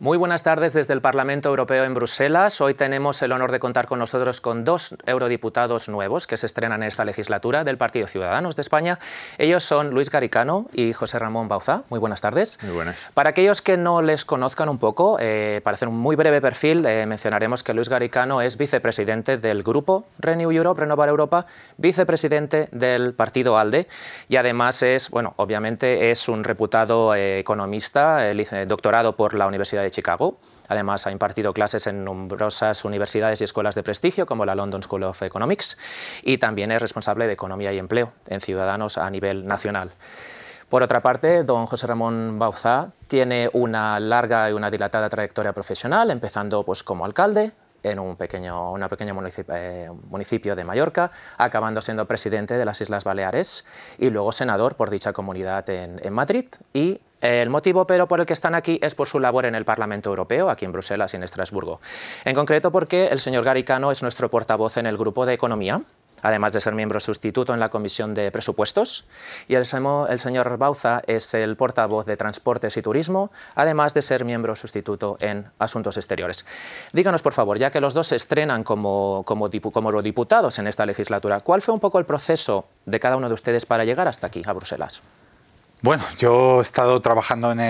Muy buenas tardes desde el Parlamento Europeo en Bruselas. Hoy tenemos el honor de contar con nosotros con dos eurodiputados nuevos que se estrenan en esta legislatura del Partido Ciudadanos de España. Ellos son Luis Garicano y José Ramón Bauzá. Muy buenas tardes. Muy buenas. Para aquellos que no les conozcan un poco, eh, para hacer un muy breve perfil, eh, mencionaremos que Luis Garicano es vicepresidente del grupo Renew Europe, Renovar Europa, vicepresidente del partido ALDE y además es, bueno, obviamente es un reputado eh, economista, doctorado por la Universidad de de Chicago. Además, ha impartido clases en numerosas universidades y escuelas de prestigio, como la London School of Economics, y también es responsable de Economía y Empleo en Ciudadanos a nivel nacional. Por otra parte, don José Ramón Bauzá tiene una larga y una dilatada trayectoria profesional, empezando pues, como alcalde, en un pequeño, una pequeña eh, municipio de Mallorca, acabando siendo presidente de las Islas Baleares y luego senador por dicha comunidad en, Madrid y el motivo pero por el que están aquí es por su labor en el Parlamento Europeo, aquí en Bruselas y en Estrasburgo. En concreto porque el señor Garicano es nuestro portavoz en el Grupo de Economía, además de ser miembro sustituto en la Comisión de Presupuestos, y el, señor Bauza es el portavoz de Transportes y Turismo, además de ser miembro sustituto en Asuntos Exteriores. Díganos, por favor, ya que los dos se estrenan como, como, como en esta legislatura, ¿cuál fue un poco el proceso de cada uno de ustedes para llegar hasta aquí, a Bruselas? Bueno, yo he estado trabajando en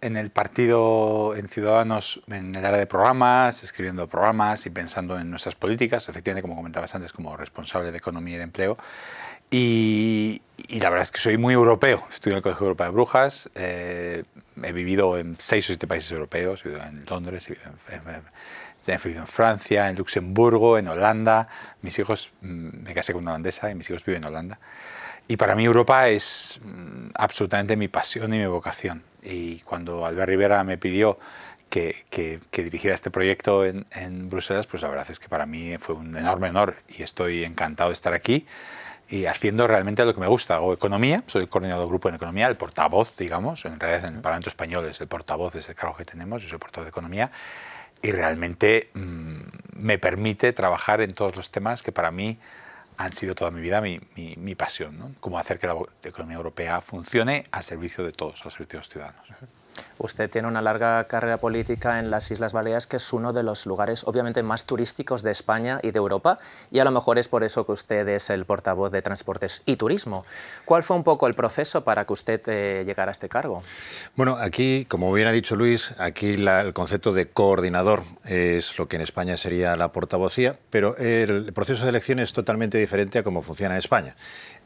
el, partido, en Ciudadanos, en el área de programas, escribiendo programas y pensando en nuestras políticas, efectivamente, como comentabas antes, como responsable de Economía y Empleo. Y, la verdad es que soy muy europeo. estudio en el Colegio Europeo de Brujas, eh, he vivido en seis o siete países europeos, he vivido en Londres, he vivido en, he vivido en Francia, en Luxemburgo, en Holanda. Mis hijos, mm, me casé con una holandesa y mis hijos viven en Holanda. Y para mí Europa es mm, absolutamente mi pasión y mi vocación. Y cuando Albert Rivera me pidió que, dirigiera este proyecto en, Bruselas, pues la verdad es que para mí fue un enorme honor y estoy encantado de estar aquí y haciendo realmente lo que me gusta. Hago economía, soy el coordinador del grupo en economía, el portavoz, digamos, en realidad en el Parlamento Español es el portavoz, es el cargo que tenemos, yo soy portavoz de economía y realmente mm, me permite trabajar en todos los temas que para mí han sido toda mi vida mi, pasión, ¿no? cómo hacer que la economía europea funcione al servicio de todos, al servicio de los ciudadanos. Usted tiene una larga carrera política en las Islas Baleares, que es uno de los lugares obviamente más turísticos de España y de Europa, y a lo mejor es por eso que usted es el portavoz de Transportes y Turismo. ¿Cuál fue un poco el proceso para que usted eh, llegara a este cargo? Bueno, aquí, como bien ha dicho Luis, aquí el concepto de coordinador es lo que en España sería la portavocía, pero el proceso de elección es totalmente diferente a cómo funciona en España.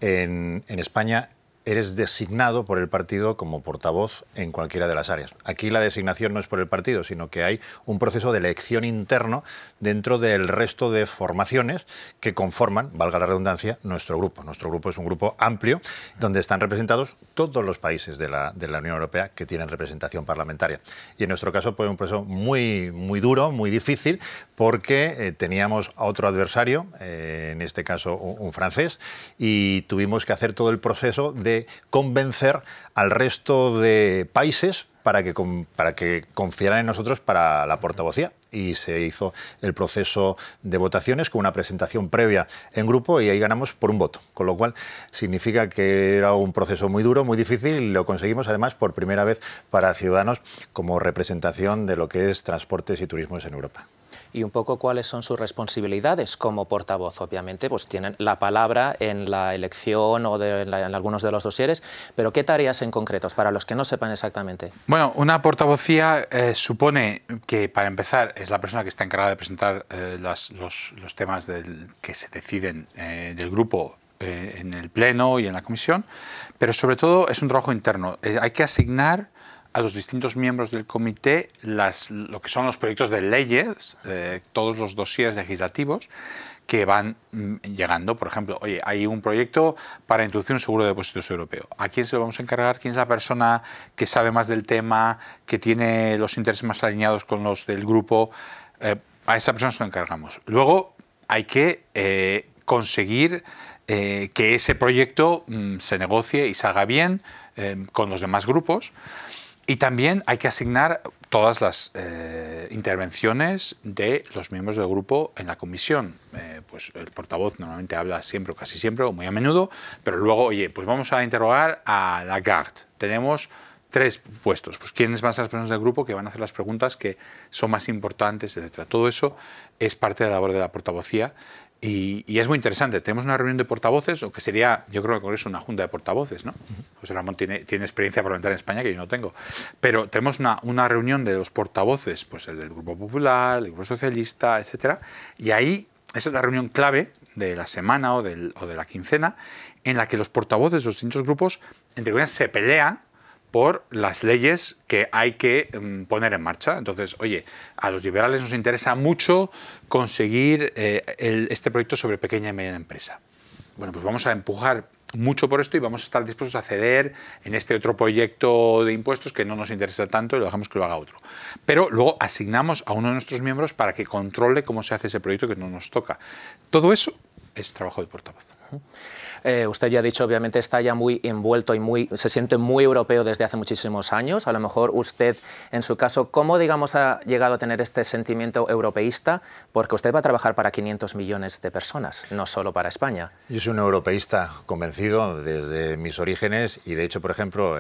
En, en España eres designado por el partido como portavoz en cualquiera de las áreas. Aquí la designación no es por el partido, sino que hay un proceso de elección interno dentro del resto de formaciones que conforman, valga la redundancia, nuestro grupo. Nuestro grupo es un grupo amplio donde están representados todos los países de la, Unión Europea que tienen representación parlamentaria. Y en nuestro caso fue un proceso muy, muy duro, muy difícil, porque eh, teníamos a otro adversario, eh, en este caso un francés, y tuvimos que hacer todo el proceso de convencer al resto de países para que, para que confiaran en nosotros para la portavocía. Y se hizo el proceso de votaciones con una presentación previa en grupo y ahí ganamos por un voto. Con lo cual significa que era un proceso muy duro, muy difícil y lo conseguimos además por primera vez para Ciudadanos como representación de lo que es transportes y turismos en Europa y un poco cuáles son sus responsabilidades como portavoz. Obviamente, pues tienen la palabra en la elección o en, algunos de los dosieres, pero ¿qué tareas en concretos para los que no sepan exactamente? Bueno, una portavocía eh, supone que, para empezar, es la persona que está encargada de presentar eh, los, temas que se deciden eh, del grupo en el Pleno y en la Comisión, pero sobre todo es un trabajo interno. hay que asignar a los distintos miembros del comité las, lo que son los proyectos de leyes, eh, todos los dosieres legislativos que van mm, llegando. Por ejemplo, oye, hay un proyecto para introducir un seguro de depósitos europeo. ¿A quién se lo vamos a encargar? ¿Quién es la persona que sabe más del tema, que tiene los intereses más alineados con los del grupo? Eh, a esa persona se lo encargamos. Luego hay que eh, conseguir que ese proyecto mm, se negocie y salga bien con los demás grupos. Y también hay que asignar todas las eh, intervenciones de los miembros del grupo en la comisión. Eh, pues el portavoz normalmente habla siempre o casi siempre o muy a menudo, pero luego, oye, pues vamos a interrogar a la GART. Tenemos tres puestos. Pues quiénes van a ser las personas del grupo que van a hacer las preguntas que son más importantes, etcétera. Todo eso es parte de la labor de la portavocía y, es muy interesante. Tenemos una reunión de portavoces, o que sería, yo creo que es una junta de portavoces, ¿no? José Ramón tiene, experiencia parlamentaria en España que yo no tengo. Pero tenemos una, reunión de los portavoces, pues el del Grupo Popular, el Grupo Socialista, etc. Y ahí, esa es la reunión clave de la semana o, o de la quincena, en la que los portavoces de los distintos grupos, entre comillas, se pelean por las leyes que hay que mm, poner en marcha. Entonces, oye, a los liberales nos interesa mucho conseguir eh, este proyecto sobre pequeña y mediana empresa. Bueno, pues vamos a empujar mucho por esto y vamos a estar dispuestos a ceder en este otro proyecto de impuestos que no nos interesa tanto y lo dejamos que lo haga otro. Pero luego asignamos a uno de nuestros miembros para que controle cómo se hace ese proyecto que no nos toca. Todo eso es trabajo de portavoz. Eh, usted ya ha dicho, obviamente, está ya muy envuelto y muy, se siente muy europeo desde hace muchísimos años. A lo mejor usted, en su caso, ¿cómo, digamos, ha llegado a tener este sentimiento europeísta porque usted va a trabajar para 500 millones de personas, no solo para España. Yo soy un europeísta convencido desde mis orígenes y de hecho, por ejemplo,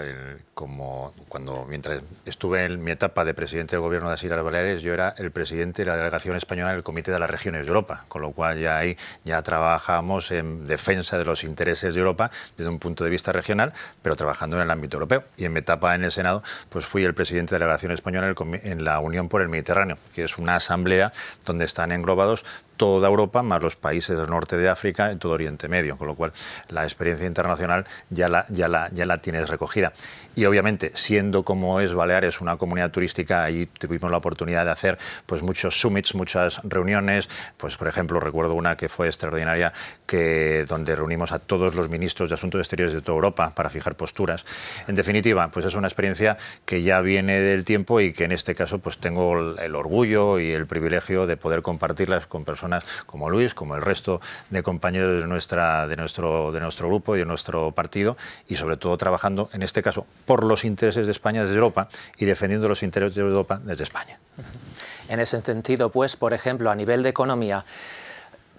como cuando mientras estuve en mi etapa de presidente del gobierno de Sir Baleares, yo era el presidente de la delegación española del Comité de las Regiones de Europa, con lo cual ya ahí ya trabajamos en defensa de los intereses de Europa desde un punto de vista regional, pero trabajando en el ámbito europeo. Y en mi etapa en el Senado, pues fui el presidente de la delegación española en la Unión por el Mediterráneo, que es una asamblea donde está están englobados toda Europa, más los países del norte de África y todo Oriente Medio, con lo cual la experiencia internacional ya la, ya la, ya la tienes recogida. Y obviamente, siendo como es Baleares una comunidad turística, ahí tuvimos la oportunidad de hacer pues, muchos summits, muchas reuniones. Pues, por ejemplo, recuerdo una que fue extraordinaria, que, donde reunimos a todos los ministros de Asuntos Exteriores de toda Europa para fijar posturas. En definitiva, pues es una experiencia que ya viene del tiempo y que en este caso pues, tengo el orgullo y el privilegio de poder compartirlas con personas como Luis, como el resto de compañeros de, nuestra, de, nuestro, de nuestro grupo y de nuestro partido, y sobre todo trabajando, en este caso, por los intereses de España desde Europa y defendiendo los intereses de Europa desde España. En ese sentido, pues, por ejemplo, a nivel de economía,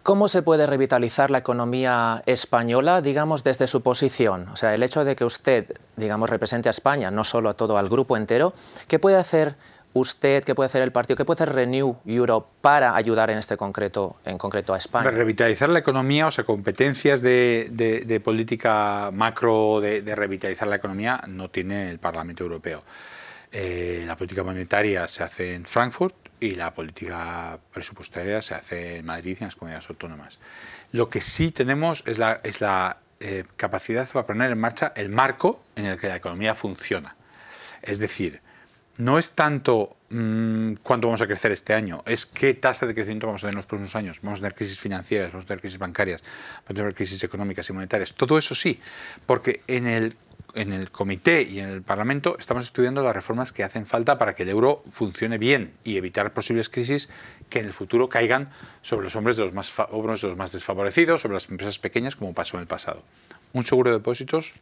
¿Cómo se puede revitalizar la economía española, digamos, desde su posición? O sea, el hecho de que usted, digamos, represente a España, no solo a todo al grupo entero, ¿qué puede hacer usted, qué puede hacer el partido, qué puede hacer Renew Europe para ayudar en este concreto, en concreto a España. revitalizar la economía, o sea, competencias de, política macro de, revitalizar la economía no tiene el Parlamento Europeo. Eh, la política monetaria se hace en Frankfurt y la política presupuestaria se hace en Madrid y en las comunidades autónomas. Lo que sí tenemos es la, es la eh, capacidad para poner en marcha el marco en el que la economía funciona. Es decir, no es tanto mm, cuánto vamos a crecer este año, es qué tasa de crecimiento vamos a tener en los próximos años. Vamos a tener crisis financieras, vamos a tener crisis bancarias, vamos a tener crisis económicas y monetarias. Todo eso sí, porque en el, en el comité y en el Parlamento estamos estudiando las reformas que hacen falta para que el euro funcione bien y evitar posibles crisis que en el futuro caigan sobre los hombres de los más, hombres de los más desfavorecidos, sobre las empresas pequeñas, como pasó en el pasado. Un seguro de depósitos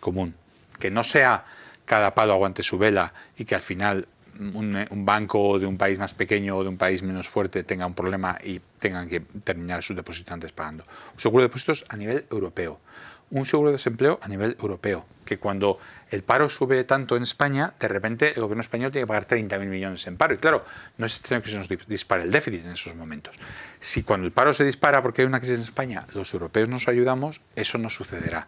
común, que no sea cada palo aguante su vela y que al final un, banco de un país más pequeño o de un país menos fuerte tenga un problema y tengan que terminar sus depositantes pagando. Un seguro de depósitos a nivel europeo. Un seguro de desempleo a nivel europeo. Que cuando el paro sube tanto en España, de repente el gobierno español tiene que pagar 30.000 millones en paro. Y claro, no es extraño que se nos dispare el déficit en esos momentos. Si cuando el paro se dispara porque hay una crisis en España, los europeos nos ayudamos, eso no sucederá.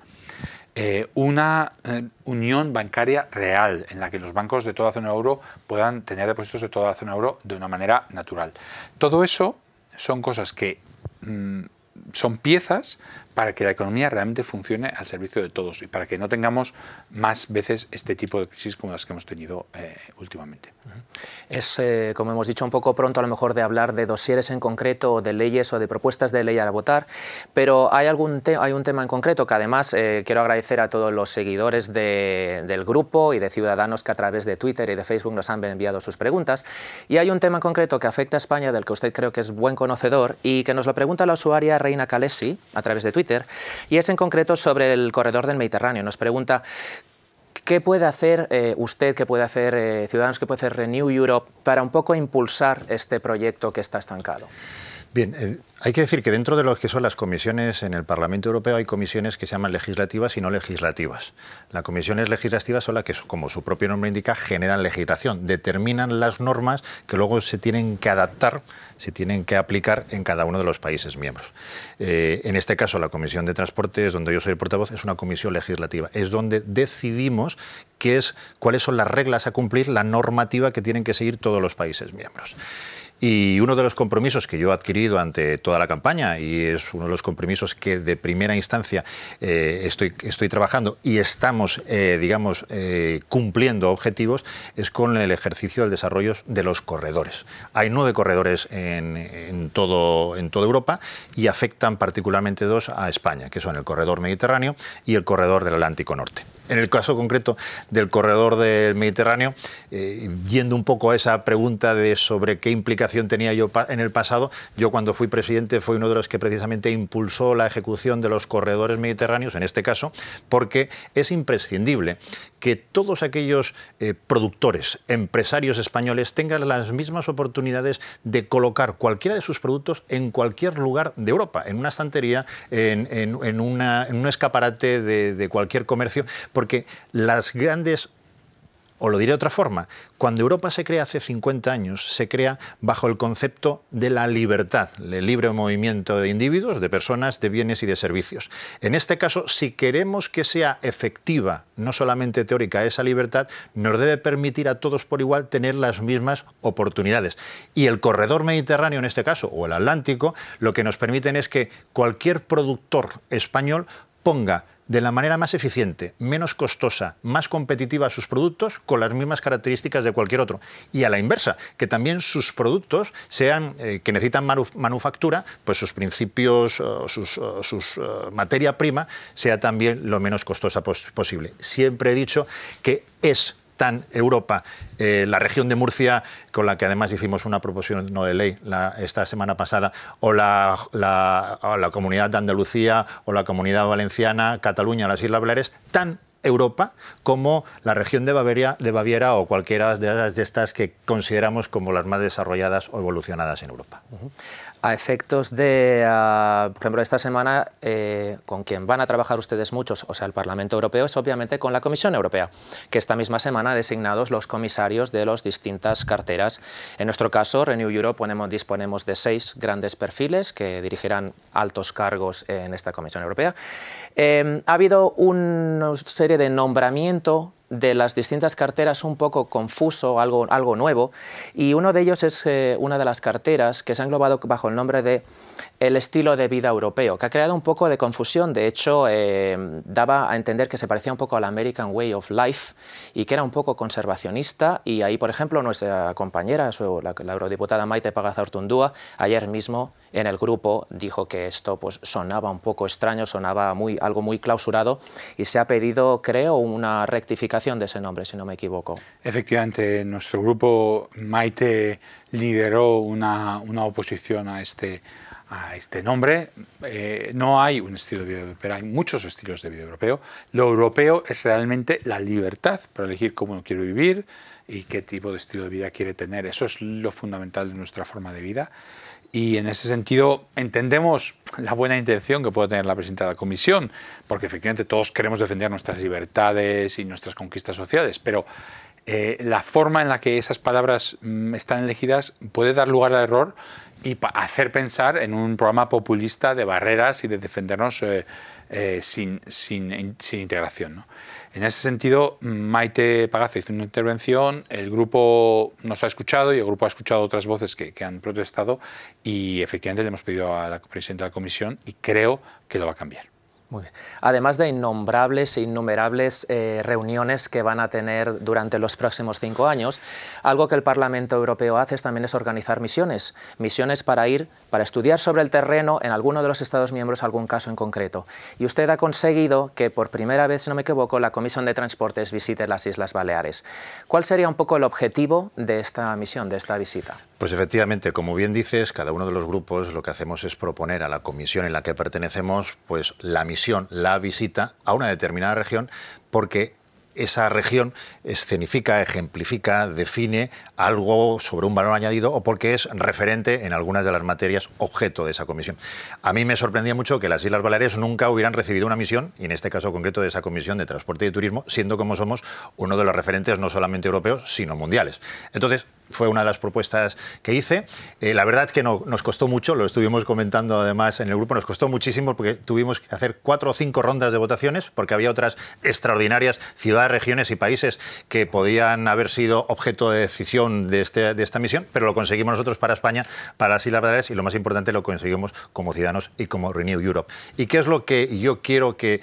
Eh, una eh, unión bancaria real en la que los bancos de toda zona euro puedan tener depósitos de toda la zona euro de una manera natural. Todo eso son cosas que... Mm, son piezas para que la economía realmente funcione al servicio de todos y para que no tengamos más veces este tipo de crisis como las que hemos tenido eh, últimamente. Es, eh, como hemos dicho, un poco pronto a lo mejor de hablar de dosieres en concreto, de leyes o de propuestas de ley a votar, pero hay, algún hay un tema en concreto que además eh, quiero agradecer a todos los seguidores del grupo y de ciudadanos que a través de Twitter y de Facebook nos han enviado sus preguntas. Y hay un tema en concreto que afecta a España del que usted creo que es buen conocedor y que nos lo pregunta la usuaria Reina Calesi a través de Twitter y es en concreto sobre el corredor del Mediterráneo. Nos pregunta ¿Qué puede hacer eh, usted, qué puede hacer eh, Ciudadanos, qué puede hacer Renew Europe para un poco impulsar este proyecto que está estancado? Eh, hay que decir que dentro de lo que son las comisiones en el Parlamento Europeo hay comisiones que se llaman legislativas y no legislativas. Las comisiones legislativas son las que, como su propio nombre indica, generan legislación, determinan las normas que luego se tienen que adaptar, se tienen que aplicar en cada uno de los países miembros. Eh, en este caso, la Comisión de Transportes, donde yo soy el portavoz, es una comisión legislativa. Es donde decidimos cuáles son las reglas a cumplir, la normativa que tienen que seguir todos los países miembros. Y uno de los compromisos que yo he adquirido ante toda la campaña, y es uno de los compromisos que de primera instancia eh, estoy, estoy trabajando y estamos, eh, digamos, eh, cumpliendo objetivos, es con el ejercicio del desarrollo de los corredores. Hay nueve corredores en, en, todo, en toda Europa y afectan particularmente dos a España, que son el corredor mediterráneo y el corredor del Atlántico Norte en el caso concreto del corredor del Mediterráneo, eh, yendo un poco a esa pregunta de sobre qué implicación tenía yo en el pasado, yo cuando fui presidente fui uno de los que precisamente impulsó la ejecución de los corredores mediterráneos, en este caso, porque es imprescindible que todos aquellos eh, productores, empresarios españoles tengan las mismas oportunidades de colocar cualquiera de sus productos en cualquier lugar de Europa, en una estantería, en, un escaparate de cualquier comercio porque las grandes o lo diré de otra forma, cuando Europa se crea hace 50 años, se crea bajo el concepto de la libertad, el libre movimiento de individuos, de personas, de bienes y de servicios. En este caso, si queremos que sea efectiva, no solamente teórica, esa libertad, nos debe permitir a todos por igual tener las mismas oportunidades. Y el corredor mediterráneo, en este caso, o el Atlántico, lo que nos permiten es que cualquier productor español ponga de la manera más eficiente, menos costosa, más competitiva sus productos con las mismas características de cualquier otro. Y a la inversa, que también sus productos sean eh, que necesitan manufactura, pues sus principios, eh, sus, eh, materia prima sea también lo menos costosa posible. Siempre he dicho que es tan Europa. Eh, la región de Murcia, con la que además hicimos una proposición no de ley esta semana pasada, o la, comunidad de Andalucía, o la comunidad valenciana, Cataluña, las Islas Baleares, tan Europa como la región de Baviera, de Baviera o cualquiera de, de estas que consideramos como las más desarrolladas o evolucionadas en Europa a efectos de, ah, por ejemplo, esta semana eh, con quien van a trabajar ustedes muchos, o sea, el Parlamento Europeo, es obviamente con la Comisión Europea, que esta misma semana designado los comisarios de las distintas carteras. En nuestro caso, Renew Europe ponemos, disponemos de seis grandes perfiles que dirigirán altos cargos en esta Comisión Europea. Em, ha habido una serie de nombramientos de las distintas carteras un poco confuso, algo, algo nuevo, y uno de ellos es eh, una de las carteras que se ha englobado bajo el nombre de el estilo de vida europeo, que ha creado un poco de confusión, de hecho eh, daba a entender que se parecía un poco al American Way of Life y que era un poco conservacionista, y ahí por ejemplo nuestra compañera, la, eurodiputada Maite Pagazaurtundúa, ayer mismo en el grupo dijo que esto pues, sonaba un poco extraño, sonaba muy, algo muy clausurado y se ha pedido, creo, una rectificación de ese nombre, si no me equivoco. Efectivamente, nuestro grupo Maite lideró una, una oposición a este, a este nombre. Eh, no hay un estilo de vida europeo, hay muchos estilos de vida europeo. Lo europeo es realmente la libertad para elegir cómo uno quiere vivir y qué tipo de estilo de vida quiere tener. Eso es lo fundamental de nuestra forma de vida. Y en ese sentido entendemos la buena intención que puede tener la presidenta de la Comisión, porque efectivamente todos queremos defender nuestras libertades y nuestras conquistas sociales, pero eh, la forma en la que esas palabras mm, están elegidas puede dar lugar al error y hacer pensar en un programa populista de barreras y de defendernos. Eh, eh, sin, sin, integración. En ese sentido, Maite Pagazo hizo una intervención, el grupo nos ha escuchado y el grupo ha escuchado otras voces que han protestado y efectivamente le hemos pedido a la presidenta de la comisión y creo que lo va a cambiar. Muy bien. Además de innombrables e innumerables eh, reuniones que van a tener durante los próximos cinco años, algo que el Parlamento Europeo hace también es organizar misiones. Misiones para ir, para estudiar sobre el terreno en alguno de los Estados miembros algún caso en concreto. Y usted ha conseguido que por primera vez, si no me equivoco, la Comisión de Transportes visite las Islas Baleares. ¿Cuál sería un poco el objetivo de esta misión, de esta visita? Pues efectivamente, como bien dices, cada uno de los grupos lo que hacemos es proponer a la comisión en la que pertenecemos pues la misión la visita a una determinada región porque esa región escenifica, ejemplifica, define algo sobre un valor añadido o porque es referente en algunas de las materias objeto de esa comisión. A mí me sorprendía mucho que las Islas Baleares nunca hubieran recibido una misión, y en este caso concreto de esa comisión de transporte y turismo, siendo como somos uno de los referentes no solamente europeos, sino mundiales. Entonces, fue una de las propuestas que hice. Eh, la verdad es que no, nos costó mucho, lo estuvimos comentando además en el grupo, nos costó muchísimo porque tuvimos que hacer cuatro o cinco rondas de votaciones, porque había otras extraordinarias ciudades, regiones y países que podían haber sido objeto de decisión de, este, de esta misión, pero lo conseguimos nosotros para España, para las Islas Baleares y lo más importante lo conseguimos como ciudadanos y como Renew Europe. ¿Y qué es lo que yo quiero que,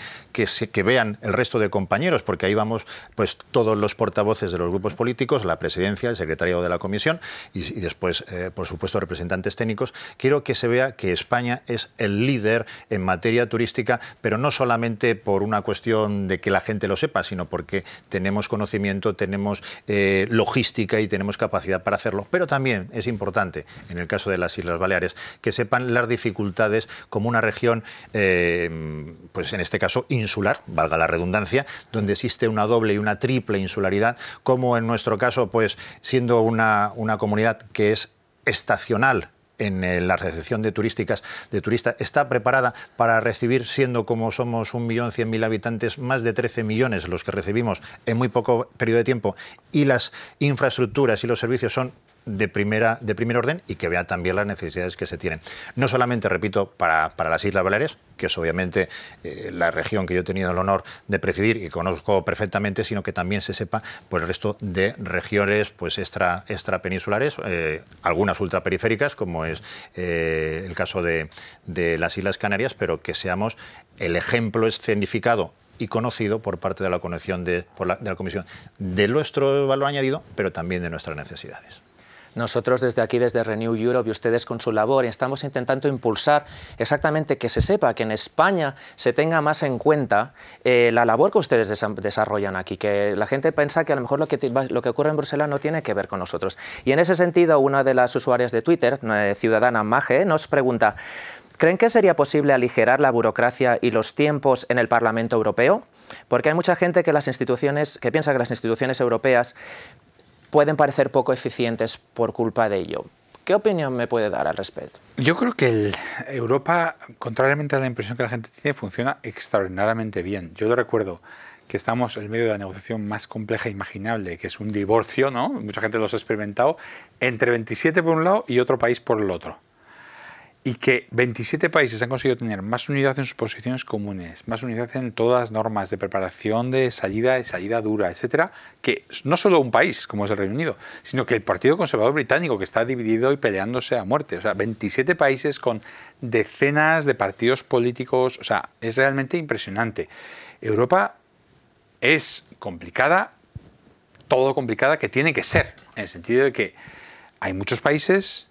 vean el resto de compañeros? Porque ahí vamos pues, todos los portavoces de los grupos políticos, la presidencia, el secretario de la Comisión y, después, eh, por supuesto, representantes técnicos, quiero que se vea que España es el líder en materia turística, pero no solamente por una cuestión de que la gente lo sepa, sino porque tenemos conocimiento, tenemos eh, logística y tenemos capacidad para hacerlo. Pero también es importante, en el caso de las Islas Baleares, que sepan las dificultades como una región, eh, pues en este caso insular, valga la redundancia, donde existe una doble y una triple insularidad, como en nuestro caso, pues siendo una una, comunidad que es estacional en eh, la recepción de turísticas de turistas está preparada para recibir, siendo como somos 1.100.000 habitantes, más de 13 millones los que recibimos en muy poco periodo de tiempo y las infraestructuras y los servicios son de, primera, de primer orden y que vea también las necesidades que se tienen. No solamente, repito, para, las Islas Baleares, que es obviamente eh, la región que yo he tenido el honor de presidir y conozco perfectamente, sino que también se sepa por el resto de regiones pues, extra, extrapeninsulares, eh, algunas ultraperiféricas, como es eh, el caso de, de las Islas Canarias, pero que seamos el ejemplo escenificado y conocido por parte de la, de, de la Comisión de nuestro valor añadido, pero también de nuestras necesidades nosotros desde aquí, desde Renew Europe y ustedes con su labor, estamos intentando impulsar exactamente que se sepa, que en España se tenga más en cuenta eh, la labor que ustedes desarrollan aquí, que la gente piensa que a lo mejor lo que, ocurre en Bruselas no tiene que ver con nosotros. Y en ese sentido, una de las usuarias de Twitter, eh, ciudadana Maje, nos pregunta, ¿Creen que sería posible aligerar la burocracia y los tiempos en el Parlamento Europeo? Porque hay mucha gente que las instituciones que piensa que las instituciones europeas pueden parecer poco eficientes por culpa de ello. ¿Qué opinión me puede dar al respecto? Yo creo que Europa, contrariamente a la impresión que la gente tiene, funciona extraordinariamente bien. Yo lo recuerdo que estamos en medio de la negociación más compleja imaginable, que es un divorcio, ¿no? Mucha gente lo ha experimentado, entre 27 por un lado y otro país por el otro y que 27 países han conseguido tener más unidad en sus posiciones comunes, más unidad en todas las normas de preparación de salida, de salida dura, etcétera, que no solo un país como es el Reino Unido, sino que el Partido Conservador Británico que está dividido y peleándose a muerte, o sea, 27 países con decenas de partidos políticos, o sea, es realmente impresionante. Europa es complicada, todo complicada que tiene que ser, en el sentido de que hay muchos países,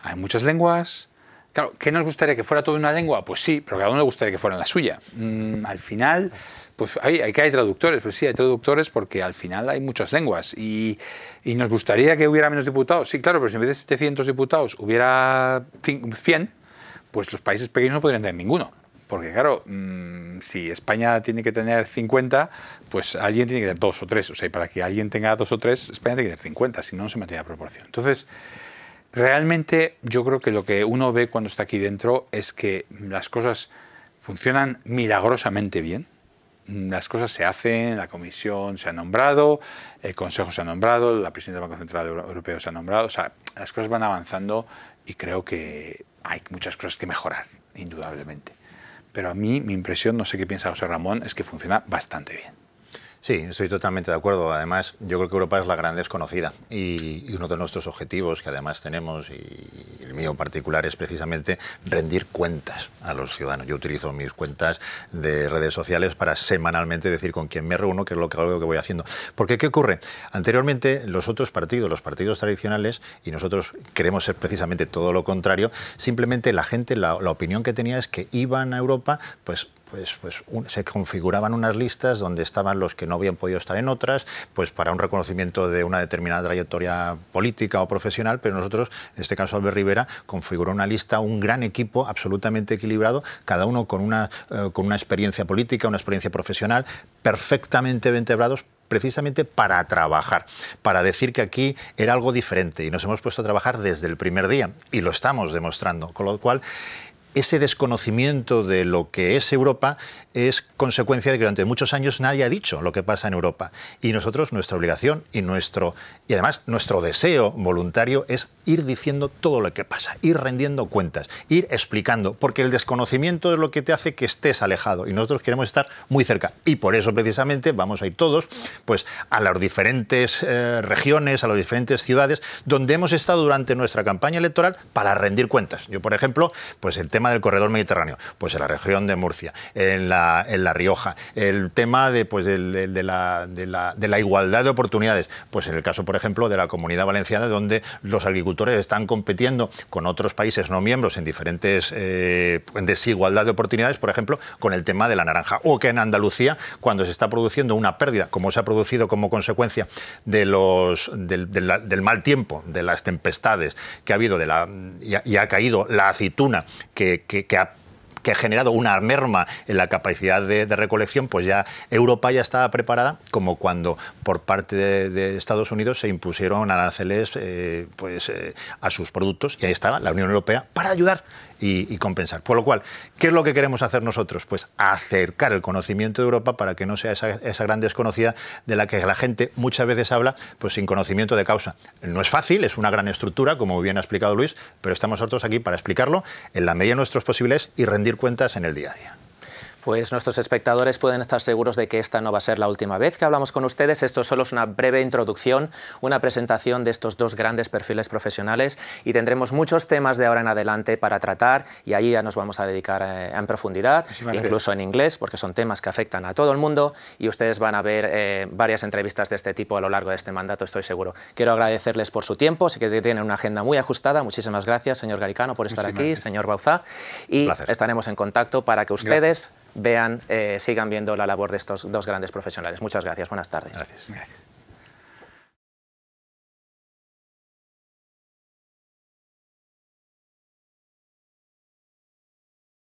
hay muchas lenguas, Claro, ¿qué nos gustaría que fuera todo una lengua? Pues sí, pero cada uno le gustaría que fuera la suya. Mm, al final, pues hay, hay que hay traductores, pues sí, hay traductores porque al final hay muchas lenguas y, nos gustaría que hubiera menos diputados. Sí, claro, pero si en vez de 700 diputados hubiera 100, pues los países pequeños no podrían tener ninguno. Porque claro, mm, si España tiene que tener 50, pues alguien tiene que tener dos o tres. O sea, para que alguien tenga dos o tres, España tiene que tener 50, si no, no se mantiene la proporción. Entonces, Realmente yo creo que lo que uno ve cuando está aquí dentro es que las cosas funcionan milagrosamente bien. Las cosas se hacen, la comisión se ha nombrado, el consejo se ha nombrado, la presidenta del Banco Central Europeo se ha nombrado. O sea, las cosas van avanzando y creo que hay muchas cosas que mejorar, indudablemente. Pero a mí mi impresión, no sé qué piensa José Ramón, es que funciona bastante bien. Sí, estoy totalmente de acuerdo. Además, yo creo que Europa es la gran desconocida y, uno de nuestros objetivos que además tenemos, y el mío en particular, es precisamente rendir cuentas a los ciudadanos. Yo utilizo mis cuentas de redes sociales para semanalmente decir con quién me reúno, qué es lo que, lo que voy haciendo. Porque, ¿qué ocurre? Anteriormente, los otros partidos, los partidos tradicionales, y nosotros queremos ser precisamente todo lo contrario, simplemente la gente, la, la opinión que tenía es que iban a Europa, pues pues, pues se configuraban unas listas donde estaban los que no habían podido estar en otras, pues para un reconocimiento de una determinada trayectoria política o profesional, pero nosotros, en este caso Albert Rivera, configuró una lista, un gran equipo absolutamente equilibrado, cada uno con una, eh, con una experiencia política, una experiencia profesional, perfectamente ventebrados... precisamente para trabajar, para decir que aquí era algo diferente y nos hemos puesto a trabajar desde el primer día y lo estamos demostrando, con lo cual ese desconocimiento de lo que es Europa es consecuencia de que durante muchos años nadie ha dicho lo que pasa en Europa. Y nosotros, nuestra obligación y nuestro y además nuestro deseo voluntario es ir diciendo todo lo que pasa, ir rendiendo cuentas, ir explicando, porque el desconocimiento es lo que te hace que estés alejado y nosotros queremos estar muy cerca. Y por eso precisamente vamos a ir todos pues a las diferentes eh, regiones, a las diferentes ciudades donde hemos estado durante nuestra campaña electoral para rendir cuentas. Yo, por ejemplo, pues el tema tema del corredor mediterráneo, pues en la región de Murcia, en La, en la Rioja, el tema de, pues, de, de, la, igualdad de oportunidades, pues en el caso, por ejemplo, de la comunidad valenciana, donde los agricultores están compitiendo con otros países no miembros en diferentes eh, desigualdad de oportunidades, por ejemplo, con el tema de la naranja. O que en Andalucía, cuando se está produciendo una pérdida, como se ha producido como consecuencia de los, del, mal tiempo, de las tempestades que ha habido de la, y, ha, y ha caído la aceituna que que, ha generado una merma en la capacidad de, recolección, pues ya Europa ya estaba preparada, como cuando por parte de, Estados Unidos se impusieron aranceles eh, pues, eh, a sus productos, y ahí estaba la Unión Europea para ayudar y, compensar. Por lo cual, ¿qué es lo que queremos hacer nosotros? Pues acercar el conocimiento de Europa para que no sea esa, gran desconocida de la que la gente muchas veces habla pues sin conocimiento de causa. No es fácil, es una gran estructura, como bien ha explicado Luis, pero estamos nosotros aquí para explicarlo en la medida de nuestros posibles y rendir cuentas en el día a día. Pues nuestros espectadores pueden estar seguros de que esta no va a ser la última vez que hablamos con ustedes. Esto solo es una breve introducción, una presentación de estos dos grandes perfiles profesionales y tendremos muchos temas de ahora en adelante para tratar y ahí ya nos vamos a dedicar eh, en profundidad, incluso en inglés, porque son temas que afectan a todo el mundo y ustedes van a ver eh, varias entrevistas de este tipo a lo largo de este mandato, estoy seguro. Quiero agradecerles por su tiempo, sé que tienen una agenda muy ajustada. Muchísimas gracias, señor Garicano, por estar aquí, señor Bauzá, y estaremos en contacto para que ustedes vean, eh, sigan viendo la labor de estos dos grandes profesionales. Muchas gracias, buenas tardes.